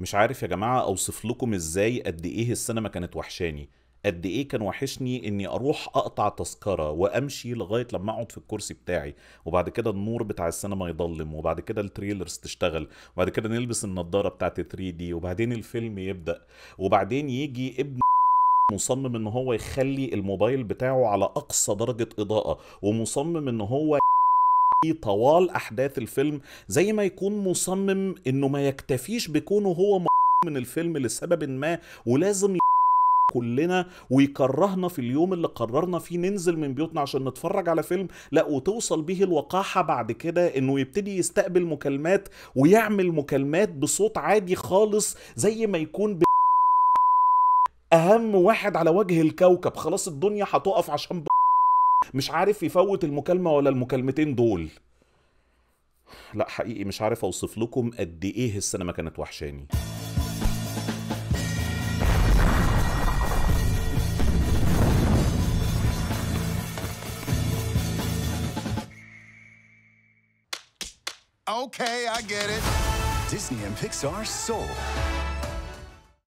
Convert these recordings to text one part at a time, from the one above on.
مش عارف يا جماعه اوصف لكم ازاي قد ايه السينما كانت وحشاني قد ايه كان وحشني اني اروح اقطع تذكره وامشي لغايه لما اقعد في الكرسي بتاعي وبعد كده النور بتاع السينما يضلم وبعد كده التريلرز تشتغل وبعد كده نلبس النضاره بتاعت 3 دي وبعدين الفيلم يبدا وبعدين يجي ابن مصمم ان هو يخلي الموبايل بتاعه على اقصى درجه اضاءه ومصمم ان هو طوال احداث الفيلم زي ما يكون مصمم انه ما يكتفيش بكونه هو من الفيلم لسبب ما ولازم كلنا ويكرهنا في اليوم اللي قررنا فيه ننزل من بيوتنا عشان نتفرج على فيلم لا وتوصل به الوقاحة بعد كده انه يبتدي يستقبل مكالمات ويعمل مكالمات بصوت عادي خالص زي ما يكون ب... اهم واحد على وجه الكوكب خلاص الدنيا هتقف عشان ب... مش عارف يفوت المكالمه ولا المكالمتين دول لا حقيقي مش عارف اوصف لكم قد ايه السينما كانت وحشاني Okay, I get it. Disney and Pixar Soul.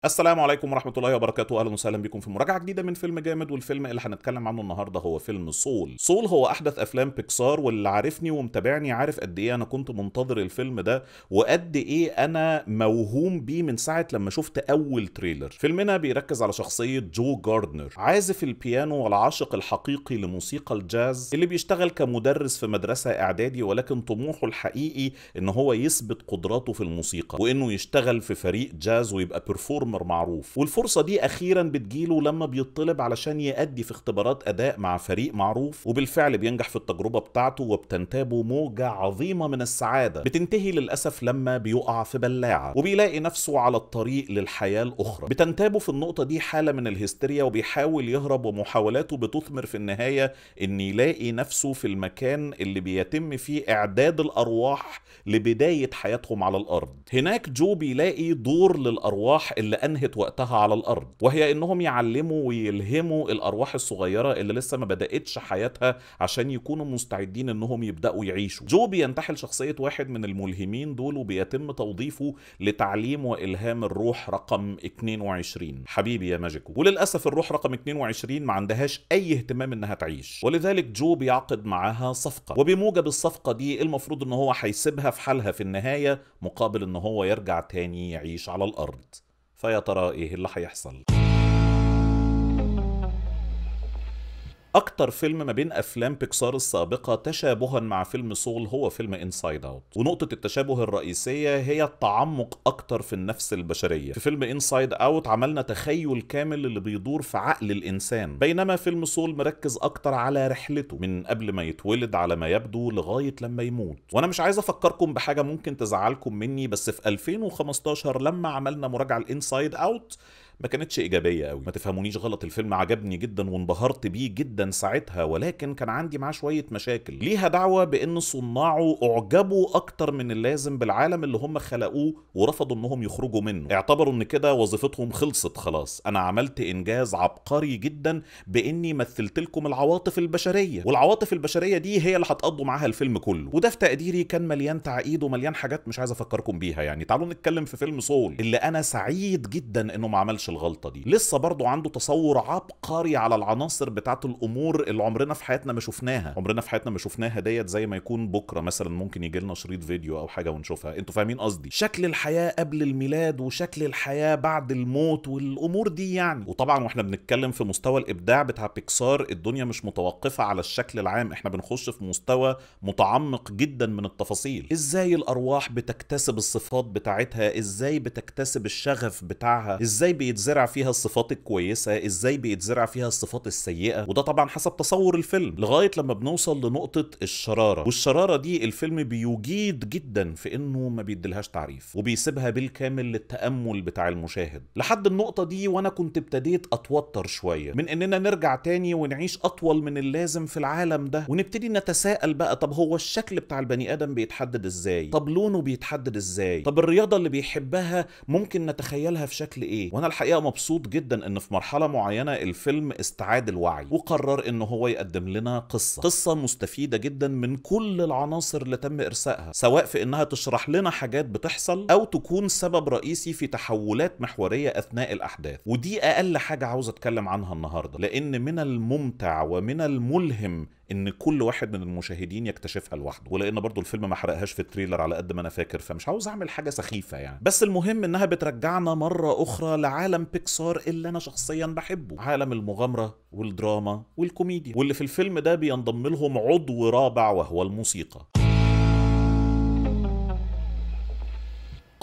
السلام عليكم ورحمة الله وبركاته أهلا وسهلا بكم في مراجعة جديدة من فيلم جامد والفيلم اللي هنتكلم عنه النهاردة هو فيلم سول سول هو أحدث أفلام بيكسار واللي عارفني ومتابعني عارف قد إيه أنا كنت منتظر الفيلم ده وقد إيه أنا موهوم بيه من ساعة لما شفت أول تريلر فيلمنا بيركز على شخصية جو جاردنر عازف البيانو والعاشق الحقيقي لموسيقى الجاز اللي بيشتغل كمدرس في مدرسة إعدادي ولكن طموحه الحقيقي إن هو يثبت قدراته في الموسيقى وإنه يشتغل في فريق جاز ويبقى بيرفورم عمر معروف والفرصه دي اخيرا بتجيله لما بيطلب علشان يأدي في اختبارات اداء مع فريق معروف وبالفعل بينجح في التجربه بتاعته وبتنتابه موجه عظيمه من السعاده بتنتهي للاسف لما بيقع في بلاعه وبيلاقي نفسه على الطريق للحياه الاخرى بتنتابه في النقطه دي حاله من الهستيريا وبيحاول يهرب ومحاولاته بتثمر في النهايه ان يلاقي نفسه في المكان اللي بيتم فيه اعداد الارواح لبدايه حياتهم على الارض هناك جو بيلاقي دور للارواح اللي انهت وقتها على الارض وهي انهم يعلموا ويلهموا الارواح الصغيره اللي لسه ما بداتش حياتها عشان يكونوا مستعدين انهم يبداوا يعيشوا جو بينتحل شخصيه واحد من الملهمين دول وبيتم توظيفه لتعليم والهام الروح رقم 22 حبيبي يا ماجيكو وللاسف الروح رقم 22 ما عندهاش اي اهتمام انها تعيش ولذلك جو بيعقد معاها صفقه وبموجب الصفقه دي المفروض ان هو هيسيبها في حالها في النهايه مقابل ان هو يرجع تاني يعيش على الارض فيا ترى ايه اللي حيحصل اكتر فيلم ما بين افلام بيكسار السابقه تشابها مع فيلم سول هو فيلم انسايد اوت ونقطه التشابه الرئيسيه هي التعمق اكتر في النفس البشريه في فيلم انسايد اوت عملنا تخيل كامل اللي بيدور في عقل الانسان بينما فيلم سول مركز اكتر على رحلته من قبل ما يتولد على ما يبدو لغايه لما يموت وانا مش عايز افكركم بحاجه ممكن تزعلكم مني بس في 2015 لما عملنا مراجعه لانسايد اوت ما كانتش ايجابيه أوي ما تفهمونيش غلط الفيلم عجبني جدا وانبهرت بيه جدا ساعتها ولكن كان عندي معاه شويه مشاكل ليها دعوه بان صناعه اعجبوا اكتر من اللازم بالعالم اللي هم خلقوه ورفضوا انهم يخرجوا منه اعتبروا ان كده وظيفتهم خلصت خلاص انا عملت انجاز عبقري جدا باني مثلت لكم العواطف البشريه والعواطف البشريه دي هي اللي هتقضوا معاها الفيلم كله وده في تقديري كان مليان تعقيد ومليان حاجات مش عايز افكركم بيها يعني تعالوا نتكلم في فيلم سول اللي انا سعيد جدا انه ما عملش يعملش الغلطه دي لسه برضه عنده تصور عبقري على العناصر بتاعه الامور اللي عمرنا في حياتنا ما شفناها عمرنا في حياتنا ما شفناها ديت زي ما يكون بكره مثلا ممكن يجي لنا شريط فيديو او حاجه ونشوفها انتوا فاهمين قصدي شكل الحياه قبل الميلاد وشكل الحياه بعد الموت والامور دي يعني وطبعا واحنا بنتكلم في مستوى الابداع بتاع بيكسار الدنيا مش متوقفه على الشكل العام احنا بنخش في مستوى متعمق جدا من التفاصيل ازاي الارواح بتكتسب الصفات بتاعتها ازاي بتكتسب الشغف بتاعها ازاي بي بيتزرع فيها الصفات الكويسه ازاي بيتزرع فيها الصفات السيئه وده طبعا حسب تصور الفيلم لغايه لما بنوصل لنقطه الشراره والشراره دي الفيلم بيجيد جدا في انه ما بيديلهاش تعريف وبيسيبها بالكامل للتامل بتاع المشاهد لحد النقطه دي وانا كنت ابتديت اتوتر شويه من اننا نرجع تاني ونعيش اطول من اللازم في العالم ده ونبتدي نتساءل بقى طب هو الشكل بتاع البني ادم بيتحدد ازاي طب لونه بيتحدد ازاي طب الرياضه اللي بيحبها ممكن نتخيلها في شكل ايه وانا الحقيقه الحقيقه مبسوط جدا ان في مرحله معينه الفيلم استعاد الوعي وقرر ان هو يقدم لنا قصه قصه مستفيده جدا من كل العناصر اللي تم ارسائها سواء في انها تشرح لنا حاجات بتحصل او تكون سبب رئيسي في تحولات محوريه اثناء الاحداث ودي اقل حاجه عاوز اتكلم عنها النهارده لان من الممتع ومن الملهم ان كل واحد من المشاهدين يكتشفها لوحده ولان برضو الفيلم ما حرقهاش في التريلر على قد ما انا فاكر فمش عاوز اعمل حاجه سخيفه يعني بس المهم انها بترجعنا مره اخرى لعالم بيكسار اللي انا شخصيا بحبه عالم المغامره والدراما والكوميديا واللي في الفيلم ده بينضم لهم عضو رابع وهو الموسيقى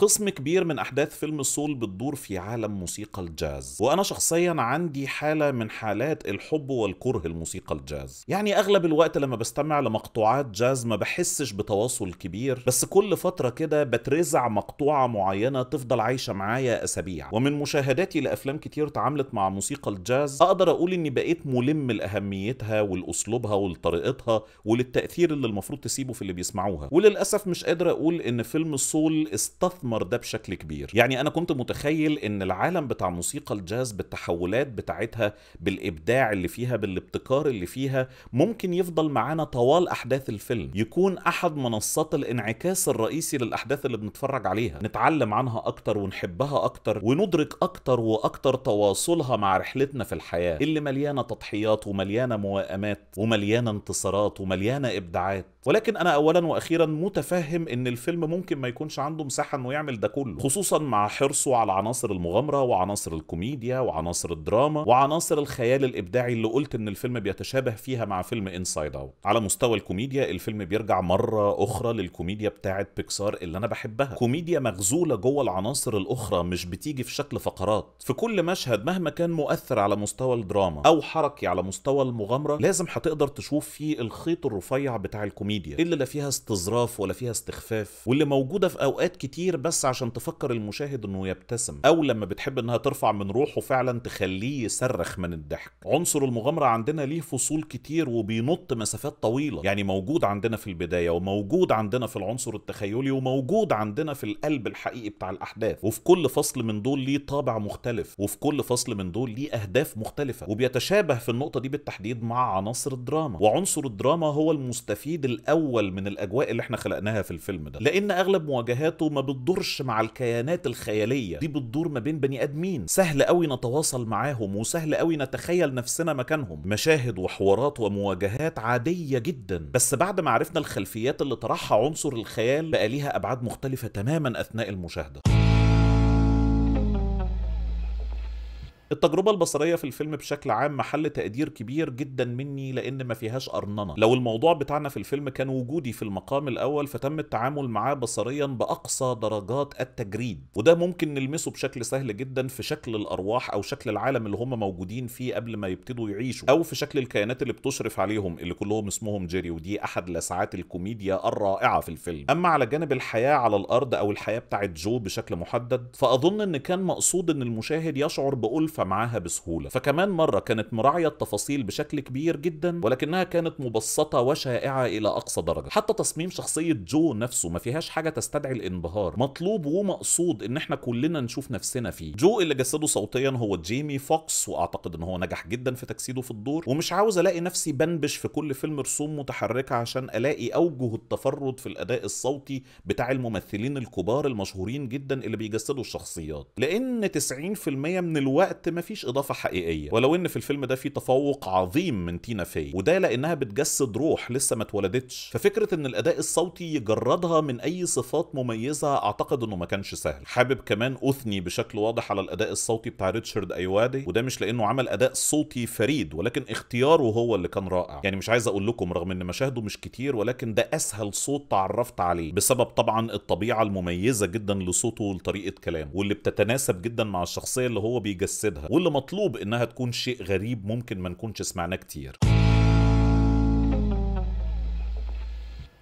قسم كبير من احداث فيلم السول بتدور في عالم موسيقى الجاز وانا شخصيا عندي حاله من حالات الحب والكره الموسيقى الجاز يعني اغلب الوقت لما بستمع لمقطوعات جاز ما بحسش بتواصل كبير بس كل فتره كده بترزع مقطوعه معينه تفضل عايشه معايا اسابيع ومن مشاهداتي لافلام كتير اتعاملت مع موسيقى الجاز اقدر اقول اني بقيت ملم لاهميتها ولاسلوبها ولطريقتها وللتاثير اللي المفروض تسيبه في اللي بيسمعوها وللاسف مش قادر اقول ان فيلم السول استثمر بتثمر ده بشكل كبير يعني انا كنت متخيل ان العالم بتاع موسيقى الجاز بالتحولات بتاعتها بالابداع اللي فيها بالابتكار اللي فيها ممكن يفضل معانا طوال احداث الفيلم يكون احد منصات الانعكاس الرئيسي للاحداث اللي بنتفرج عليها نتعلم عنها اكتر ونحبها اكتر وندرك اكتر واكتر تواصلها مع رحلتنا في الحياه اللي مليانه تضحيات ومليانه موائمات ومليانه انتصارات ومليانه ابداعات ولكن انا اولا واخيرا متفهم ان الفيلم ممكن ما يكونش عنده مساحه انه يعمل ده كله خصوصا مع حرصه على عناصر المغامره وعناصر الكوميديا وعناصر الدراما وعناصر الخيال الابداعي اللي قلت ان الفيلم بيتشابه فيها مع فيلم انسايد اوت على مستوى الكوميديا الفيلم بيرجع مره اخرى للكوميديا بتاعه بيكسار اللي انا بحبها كوميديا مغزوله جوه العناصر الاخرى مش بتيجي في شكل فقرات في كل مشهد مهما كان مؤثر على مستوى الدراما او حركي على مستوى المغامره لازم هتقدر تشوف فيه الخيط الرفيع بتاع الكوميديا اللي لا فيها استظراف ولا فيها استخفاف واللي موجوده في اوقات كتير بس بس عشان تفكر المشاهد انه يبتسم او لما بتحب انها ترفع من روحه فعلا تخليه يصرخ من الضحك عنصر المغامره عندنا ليه فصول كتير وبينط مسافات طويله يعني موجود عندنا في البدايه وموجود عندنا في العنصر التخيلي وموجود عندنا في القلب الحقيقي بتاع الاحداث وفي كل فصل من دول ليه طابع مختلف وفي كل فصل من دول ليه اهداف مختلفه وبيتشابه في النقطه دي بالتحديد مع عناصر الدراما وعنصر الدراما هو المستفيد الاول من الاجواء اللي احنا خلقناها في الفيلم ده لان اغلب مواجهاته ما بتضر بتدورش مع الكيانات الخياليه دي بتدور ما بين بني ادمين سهل قوي نتواصل معاهم وسهل قوي نتخيل نفسنا مكانهم مشاهد وحوارات ومواجهات عاديه جدا بس بعد ما عرفنا الخلفيات اللي طرحها عنصر الخيال بقى ليها ابعاد مختلفه تماما اثناء المشاهده التجربة البصرية في الفيلم بشكل عام محل تقدير كبير جدا مني لأن ما فيهاش ارننة لو الموضوع بتاعنا في الفيلم كان وجودي في المقام الأول فتم التعامل معاه بصريا بأقصى درجات التجريد وده ممكن نلمسه بشكل سهل جدا في شكل الأرواح أو شكل العالم اللي هم موجودين فيه قبل ما يبتدوا يعيشوا أو في شكل الكائنات اللي بتشرف عليهم اللي كلهم اسمهم جيري ودي أحد لسعات الكوميديا الرائعة في الفيلم أما على جانب الحياة على الأرض أو الحياة بتاعت جو بشكل محدد فأظن إن كان مقصود إن المشاهد يشعر بألفة معاها بسهولة فكمان مرة كانت مراعية التفاصيل بشكل كبير جدا ولكنها كانت مبسطة وشائعة إلى أقصى درجة حتى تصميم شخصية جو نفسه ما فيهاش حاجة تستدعي الانبهار مطلوب ومقصود إن احنا كلنا نشوف نفسنا فيه جو اللي جسده صوتيا هو جيمي فوكس وأعتقد إن هو نجح جدا في تجسيده في الدور ومش عاوز ألاقي نفسي بنبش في كل فيلم رسوم متحركة عشان ألاقي أوجه التفرد في الأداء الصوتي بتاع الممثلين الكبار المشهورين جدا اللي بيجسدوا الشخصيات لأن 90% من الوقت مفيش اضافه حقيقيه ولو ان في الفيلم ده في تفوق عظيم من تينا في وده لانها بتجسد روح لسه ما اتولدتش ففكره ان الاداء الصوتي يجردها من اي صفات مميزه اعتقد انه ما كانش سهل حابب كمان اثني بشكل واضح على الاداء الصوتي بتاع ريتشارد ايوادي وده مش لانه عمل اداء صوتي فريد ولكن اختياره هو اللي كان رائع يعني مش عايز اقول لكم رغم ان مشاهده مش كتير ولكن ده اسهل صوت تعرفت عليه بسبب طبعا الطبيعه المميزه جدا لصوته ولطريقة كلامه واللي بتتناسب جدا مع الشخصيه اللي هو بيجسدها واللي مطلوب انها تكون شيء غريب ممكن ما نكونش سمعناه كتير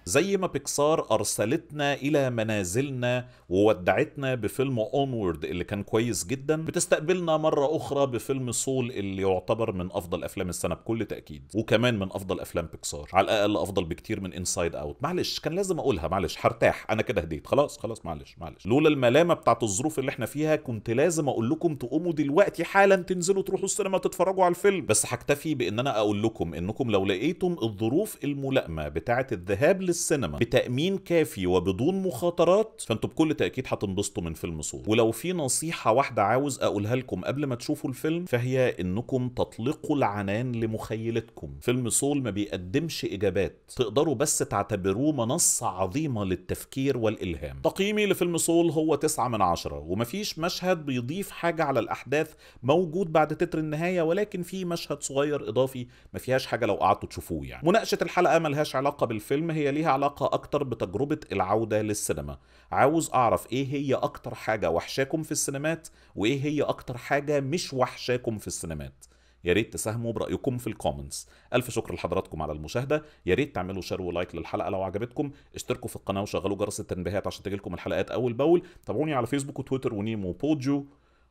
زي ما بيكسار أرسلتنا إلى منازلنا وودعتنا بفيلم أونورد اللي كان كويس جدا بتستقبلنا مرة أخرى بفيلم سول اللي يعتبر من أفضل أفلام السنة بكل تأكيد وكمان من أفضل أفلام بيكسار على الأقل أفضل بكتير من إنسايد أوت معلش كان لازم أقولها معلش هرتاح أنا كده هديت خلاص خلاص معلش معلش لولا الملامة بتاعت الظروف اللي احنا فيها كنت لازم أقول لكم تقوموا دلوقتي حالا تنزلوا تروحوا السينما تتفرجوا على الفيلم بس هكتفي بإن أنا أقول لكم إنكم لو لقيتم الظروف الملائمة بتاعت الذهاب السينما بتامين كافي وبدون مخاطرات فانتوا بكل تاكيد هتنبسطوا من فيلم سول ولو في نصيحه واحده عاوز اقولها لكم قبل ما تشوفوا الفيلم فهي انكم تطلقوا العنان لمخيلتكم فيلم سول ما بيقدمش اجابات تقدروا بس تعتبروه منصه عظيمه للتفكير والالهام تقييمي لفيلم سول هو 9 من 10 ومفيش مشهد بيضيف حاجه على الاحداث موجود بعد تتر النهايه ولكن في مشهد صغير اضافي ما فيهاش حاجه لو قعدتوا تشوفوه يعني مناقشه الحلقه ملهاش علاقه بالفيلم هي ليها علاقة أكتر بتجربة العودة للسينما عاوز أعرف إيه هي أكتر حاجة وحشاكم في السينمات وإيه هي أكتر حاجة مش وحشاكم في السينمات يا ريت تساهموا برأيكم في الكومنتس ألف شكر لحضراتكم على المشاهدة يا ريت تعملوا شير ولايك للحلقة لو عجبتكم اشتركوا في القناة وشغلوا جرس التنبيهات عشان تجيلكم الحلقات أول بأول تابعوني على فيسبوك وتويتر ونيمو وبودجو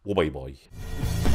وباي باي